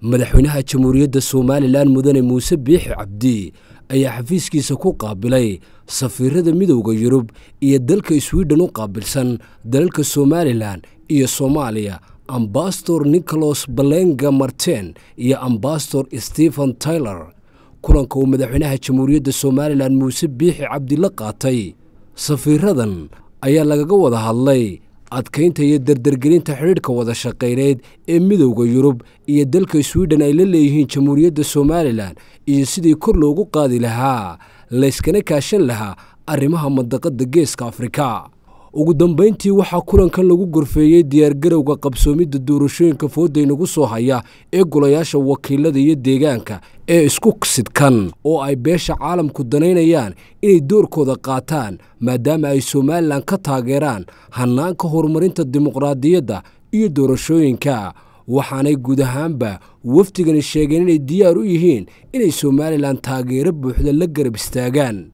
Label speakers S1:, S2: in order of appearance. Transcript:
S1: madaxweynaha jamhuuriyadda somalilan mudane muuse biixi cabdi ayaa xafiiskiisa ku qaabilay safiirada midowda yurub iyo dalka swidhen u qaabilsan dalalka somalilan iyo soomaaliya ambasador nicholas balenga marten iyo ambasador stephen taylor kulanka uu madaxweynaha jamhuuriyadda somalilan muuse biixi cabdi la qaatay safiiradan ayaa lagaga wada hadlay adkaynta iyo dardargelinta xidhiidhka wada shaqayneed ee midowda yurub iyo dalka swiden ay la leeyihiin jamhuuriyadda somalilan iyo sidii kor loogu qaadi lahaa layskana kaashan lahaa arrimaha mandaqadda geeska afrika ugu dambayntii waxaa kulankan lagu gorfeeyey diyaargarowga qabsoomidda doorashooyinka fooday nagu soo haya ee golayaasha wakiilada iyo deegaanka ee isku sidkan oo ay beesha caalamku danaynayaan inay doorkooda qaataan maadaama ay somalilan ka taageeraan hannaanka horumarinta dimuqraadiyadda iyo doorashooyinka waxaanay guud ahaanba wafdigani sheegeen inay diyaar u yihiin inay somalilan taageero buuxda la
S2: garab istaagaan